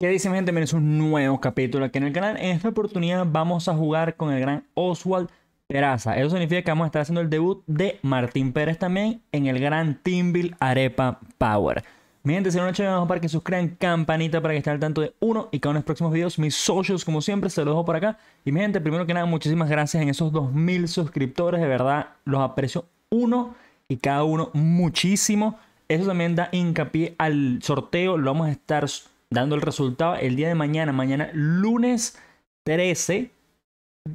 ¿Qué dicen mi gente? miren es un nuevo capítulo aquí en el canal. En esta oportunidad vamos a jugar con el gran Oswald Peraza. Eso significa que vamos a estar haciendo el debut de Martín Pérez también en el gran Timbil Arepa Power. Mi gente, si no lo he abajo para que suscriban, campanita para que estén al tanto de uno y cada uno de los próximos videos. Mis socios, como siempre, se los dejo por acá. Y mi gente, primero que nada, muchísimas gracias en esos 2000 suscriptores. De verdad, los aprecio uno y cada uno muchísimo. Eso también da hincapié al sorteo. Lo vamos a estar dando el resultado el día de mañana, mañana lunes 13,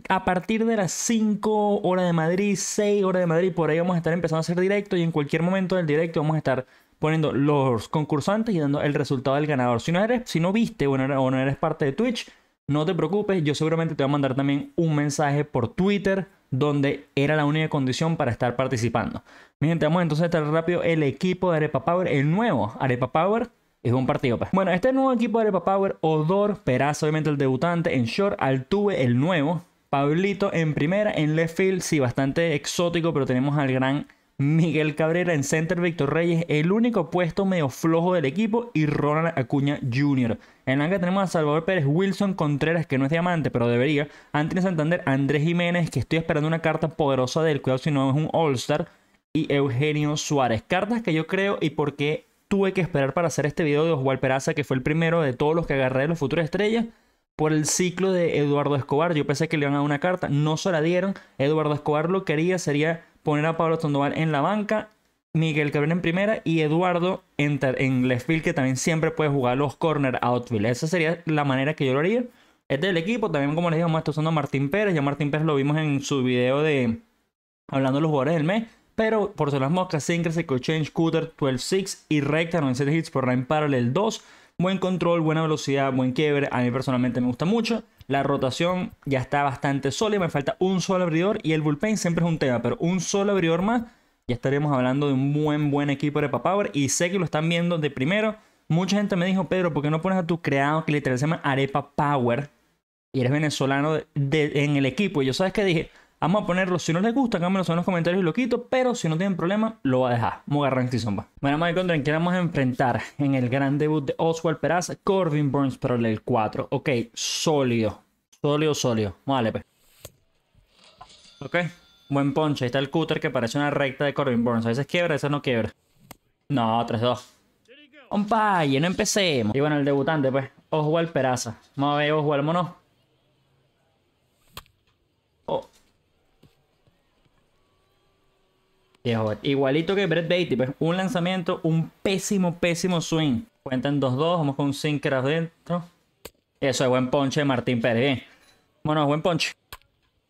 a partir de las 5 horas de Madrid, 6 horas de Madrid, por ahí vamos a estar empezando a hacer directo y en cualquier momento del directo vamos a estar poniendo los concursantes y dando el resultado del ganador. Si no, eres, si no viste o no, eres, o no eres parte de Twitch, no te preocupes, yo seguramente te voy a mandar también un mensaje por Twitter donde era la única condición para estar participando. miren tenemos vamos entonces a estar rápido el equipo de Arepa Power, el nuevo Arepa Power, es un partido. Pues. Bueno, este nuevo equipo de Repa Power, Odor, Peraza, obviamente el debutante, en short, Altuve, el nuevo, Pablito en primera, en left field, sí, bastante exótico, pero tenemos al gran Miguel Cabrera en center, Víctor Reyes, el único puesto medio flojo del equipo, y Ronald Acuña Jr. En la que tenemos a Salvador Pérez, Wilson Contreras, que no es diamante, pero debería, Anthony Santander, Andrés Jiménez, que estoy esperando una carta poderosa del cuidado si no es un All-Star, y Eugenio Suárez. Cartas que yo creo y por qué tuve que esperar para hacer este video de Oswald Peraza, que fue el primero de todos los que agarré de los futuros estrellas, por el ciclo de Eduardo Escobar. Yo pensé que le iban a dar una carta, no se la dieron. Eduardo Escobar lo quería, sería poner a Pablo Sandoval en la banca, Miguel Cabrera en primera y Eduardo en, en left que también siempre puede jugar los corner outfield. Esa sería la manera que yo lo haría. Este es del equipo, también como les digo, estamos usando a Martín Pérez. Ya Martín Pérez lo vimos en su video de hablando de los jugadores del mes. Pero por ser las moscas, co Change, Cutter, 12-6 y recta, 97 hits por Rain Parallel 2. Buen control, buena velocidad, buen quiebre. A mí personalmente me gusta mucho. La rotación ya está bastante sólida. Me falta un solo abridor y el bullpen siempre es un tema, pero un solo abridor más. Ya estaremos hablando de un buen, buen equipo de Power. Y sé que lo están viendo de primero. Mucha gente me dijo, Pedro, ¿por qué no pones a tu creado que literal se llama Arepa Power? Y eres venezolano en el equipo. Y yo, ¿sabes qué dije? Vamos a ponerlo. Si no les gusta, cámbienlo en los comentarios y lo quito. Pero si no tienen problema, lo va a dejar. Muy a y Zomba. Bueno, vamos a encontrar vamos enfrentar en el gran debut de Oswald Peraza. Corbin Burns para el 4. Ok, sólido. Sólido, sólido. Vale, pues. Ok. Buen ponche. Ahí está el cúter que parece una recta de Corbin Burns. A veces quiebra, a veces no quiebra. No, 3-2. y no empecemos. Y bueno, el debutante, pues. Oswald Peraza. Vamos a ver, Oswald, mono. igualito que Brett Beatty, pues un lanzamiento, un pésimo, pésimo swing. Cuentan 2-2, vamos con un sinker adentro. Eso es buen ponche de Martín Pérez. Bien. Bueno, buen ponche.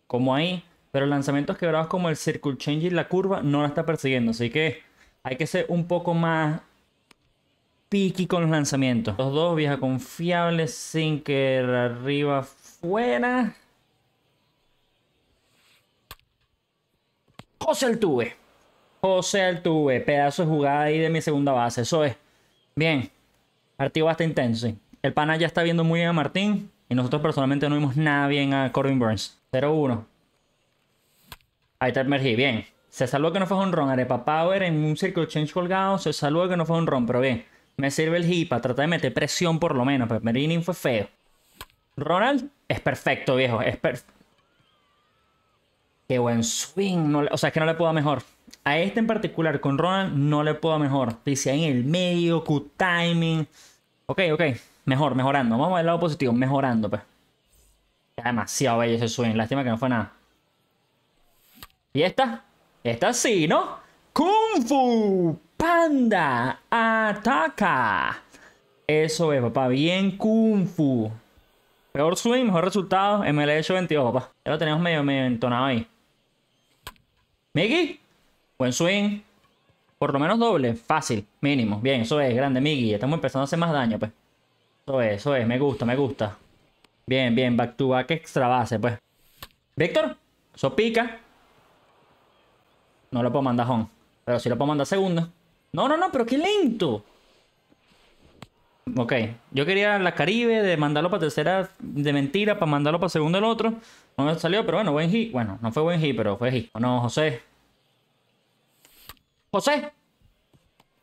Como ahí. Pero lanzamientos quebrados como el circle change y la curva no la está persiguiendo. Así que hay que ser un poco más picky con los lanzamientos. 2 dos vieja confiable, sinker arriba, fuera. José tuve José tuve pedazo de jugada ahí de mi segunda base. Eso es. Bien. Partido bastante intenso. El pana ya está viendo muy bien a Martín. Y nosotros personalmente no vimos nada bien a Corbin Burns. 0-1. Ahí está Mergy. Bien. Se salvó que no fue un ron. Arepa Power en un circle change colgado. Se salvó que no fue un ron. Pero bien. Me sirve el hipa. para tratar de meter presión por lo menos. Pero Merini fue feo. Ronald es perfecto, viejo. Es perfecto. Qué buen swing. o sea, es que no le puedo mejor. A este en particular con Ronald no le puedo mejor Dice en el medio, good timing. Ok, ok. Mejor, mejorando. Vamos al lado positivo, mejorando, pues. demasiado bello ese swing. Lástima que no fue nada. ¿Y esta? Esta sí, ¿no? Kung Fu Panda ataca. Eso es, papá. Bien Kung Fu. Peor swing, mejor resultado. MLH 22, papá. Ya lo tenemos medio, medio entonado ahí. Mickey. Buen swing. Por lo menos doble. Fácil. Mínimo. Bien, eso es. Grande, Migui. Estamos empezando a hacer más daño, pues. Eso es, eso es. Me gusta, me gusta. Bien, bien. Back to back extra base, pues. Víctor. Eso pica. No lo puedo mandar home. Pero sí lo puedo mandar segundo. No, no, no. Pero qué lento. Ok, yo quería la Caribe de mandarlo para tercera de mentira, para mandarlo para segundo el otro. No me salió, pero bueno, buen hit. Bueno, no fue buen hit, pero fue hit. No, José, José.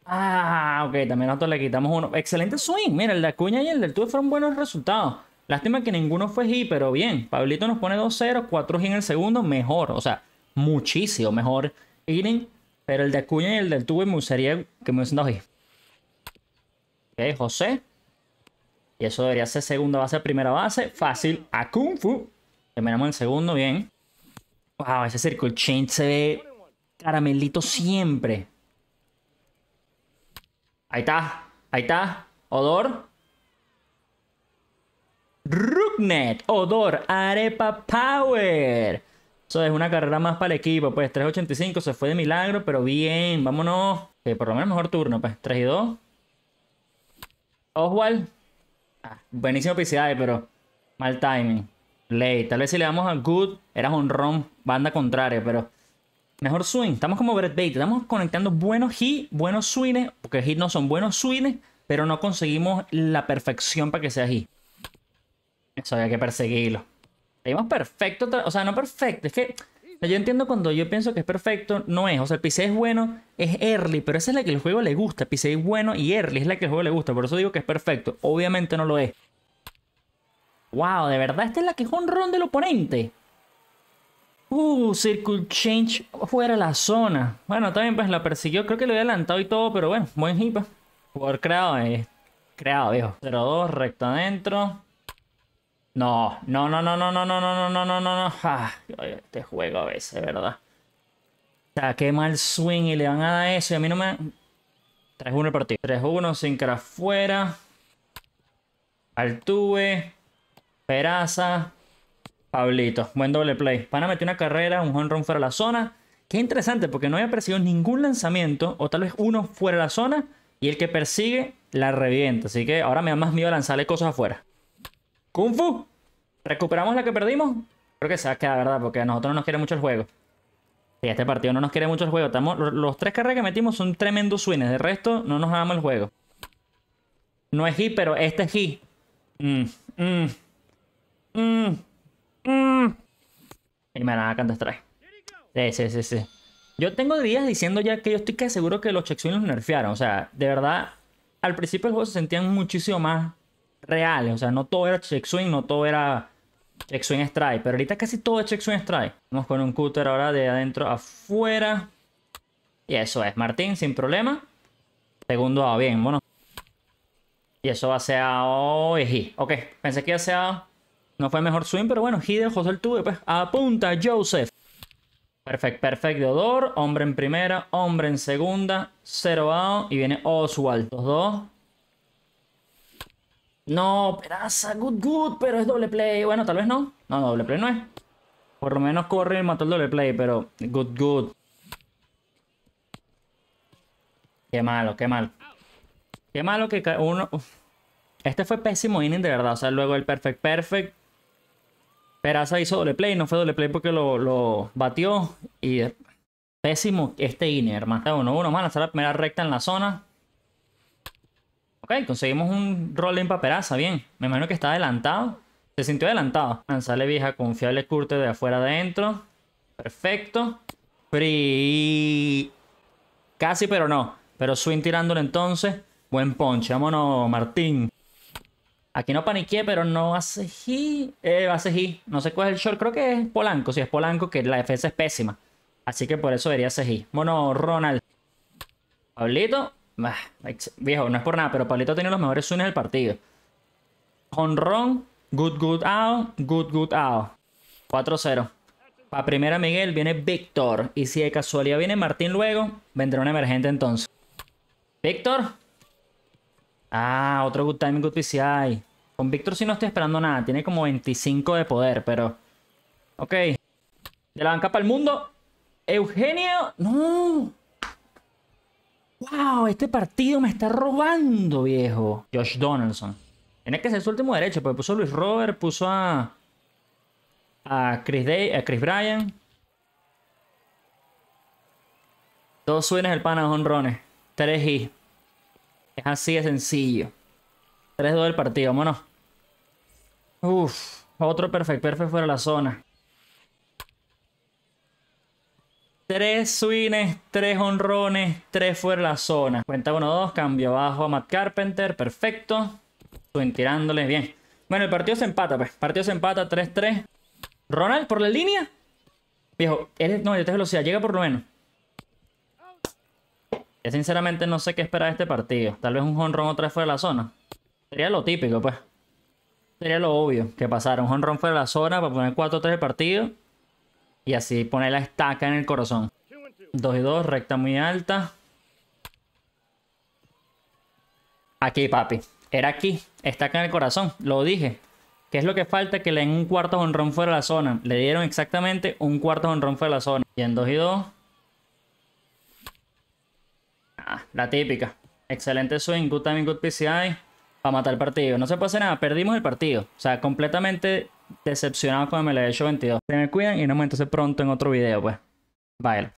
Ah, ok, también nosotros le quitamos uno. Excelente swing. Mira, el de Acuña y el del Tube fueron buenos resultados. Lástima que ninguno fue G, pero bien. Pablito nos pone 2-0, 4 G en el segundo, mejor. O sea, muchísimo mejor inning. Pero el de Acuña y el del Tube me gustaría que me hicieran dos G. Ok, José. Y eso debería ser segunda base, primera base. Fácil. A Kung Fu. Terminamos el segundo, bien. Wow, ese circle change se ve caramelito siempre. Ahí está. Ahí está. Odor. Rugnet, Odor. Arepa Power. Eso es una carrera más para el equipo. Pues 3.85 se fue de milagro, pero bien. Vámonos. Que eh, por lo menos mejor turno. Pues 3 y 2. Oswald. Ah, buenísimo PCI, eh, pero mal timing. Late. Tal vez si le damos a Good, era un rom banda contraria, pero Mejor swing. Estamos como Brett bait, Estamos conectando buenos hits, buenos swings. Porque hits no son buenos swings, pero no conseguimos la perfección para que sea hit. Eso había que perseguirlo. Seguimos perfecto. O sea, no perfecto. Es que yo entiendo cuando yo pienso que es perfecto, no es. O sea, el PC es bueno, es early, pero esa es la que el juego le gusta. El PC es bueno y early es la que el juego le gusta. Por eso digo que es perfecto. Obviamente no lo es. Wow, de verdad, esta es la que ron del oponente. Uh, Circle Change fuera la zona. Bueno, también pues la persiguió. Creo que lo había adelantado y todo, pero bueno, buen hipa Jugador creado, Creado, viejo. 0-2, recto adentro. No, no, no, no, no, no, no, no, no, no, no, no, no. este juego a veces, ¿verdad? O sea, qué mal swing y le van a dar eso. Y a mí no me. 3-1 el partido. 3-1, sin cara afuera. Altuve. Peraza. Pablito, buen doble play. Pana meter una carrera, un home run fuera de la zona. Qué interesante, porque no había percibido ningún lanzamiento, o tal vez uno fuera de la zona, y el que persigue la revienta. Así que ahora me da más miedo lanzarle cosas afuera. Kung Fu, ¿recuperamos la que perdimos? Creo que se va a ¿verdad? Porque a nosotros no nos quiere mucho el juego. Sí, este partido no nos quiere mucho el juego. Estamos, los tres carreras que metimos son tremendos swings. De resto, no nos ama el juego. No es hit, pero este es hit. Mmm Mmm Mmm Mm. Y me van a trae. Sí, sí, sí, sí. Yo tengo días diciendo ya que yo estoy casi seguro que los Checkswings los nerfearon. O sea, de verdad, al principio el juego se sentían muchísimo más reales. O sea, no todo era checkswing, no todo era checkswing strike. Pero ahorita casi todo es checkswing strike. Vamos con un cutter ahora de adentro afuera. Y eso es, Martín, sin problema. Segundo A, bien, bueno. Y eso va a ser e ok, pensé que iba a ser no fue mejor swing, pero bueno, Hidden José Altuve, pues apunta Joseph. Perfecto, perfecto. Odor, hombre en primera, hombre en segunda, cero out y viene Oswald. Los dos. No, pedaza, good, good, pero es doble play. Bueno, tal vez no. No, doble play no es. Por lo menos corre y mató el doble play, pero good, good. Qué malo, qué malo. Qué malo que uno... Este fue pésimo inning, de verdad. O sea, luego el perfect, perfect. Peraza hizo doble play, no fue doble play porque lo, batió. Y pésimo este inner más 1-1, uno, uno, más la primera recta en la zona. Ok, conseguimos un rolling para Peraza, bien. Me imagino que está adelantado. Se sintió adelantado. lanzale vieja, confiable curte de afuera adentro. Perfecto. Casi, pero no. Pero swing tirándolo entonces. Buen ponche. Vámonos, Martín. Aquí no paniqué, pero no hace G. Eh, hace No sé cuál es el short. Creo que es Polanco. Si es Polanco, que la defensa es pésima. Así que por eso debería hacer G. Bueno, Ronald. Pablito. viejo, no es por nada, pero Pablito tiene los mejores unes del partido. Honrón. Good, good out. Good, good out. 4-0. Para primera Miguel viene Víctor. Y si de casualidad viene Martín luego, vendrá un emergente entonces. Víctor. Ah, otro good timing, good PCI. Con Víctor sí no estoy esperando nada. Tiene como 25 de poder, pero... Ok. De la banca para el mundo. Eugenio... No. Wow, este partido me está robando, viejo. Josh Donaldson. Tiene que ser su último derecho, porque puso a Luis Robert, puso a... A Chris, Day, a Chris Bryan. Dos suenes el pana honrones. 3 y. Es así de sencillo. 3-2 del partido, vámonos. Uf, otro perfecto, perfecto fuera de la zona. Tres swings, tres honrones, tres fuera de la zona. Cuenta 1-2, cambio abajo a Matt Carpenter, perfecto. Swing tirándoles bien. Bueno, el partido se empata, pues. Partido se empata, 3-3. Ronald, por la línea. Viejo, él no, yo tengo velocidad, llega por lo menos. Yo sinceramente no sé qué esperar de este partido. Tal vez un honrón otra vez fuera de la zona. Sería lo típico, pues sería lo obvio que pasara. Un honrón fuera de la zona para poner 4-3 el partido. Y así poner la estaca en el corazón. 2 y 2, recta muy alta. Aquí, papi. Era aquí. Estaca en el corazón. Lo dije. ¿Qué es lo que falta? Que le den un cuarto honrón fuera de la zona. Le dieron exactamente un cuarto honrón fuera de la zona. Y en 2 y 2. Ah, la típica. Excelente swing. Good timing, good PCI para matar el partido. No se puede nada, perdimos el partido. O sea, completamente decepcionado con el MLB hecho 22. Se me cuidan y nos vemos entonces pronto en otro video, pues. Bye.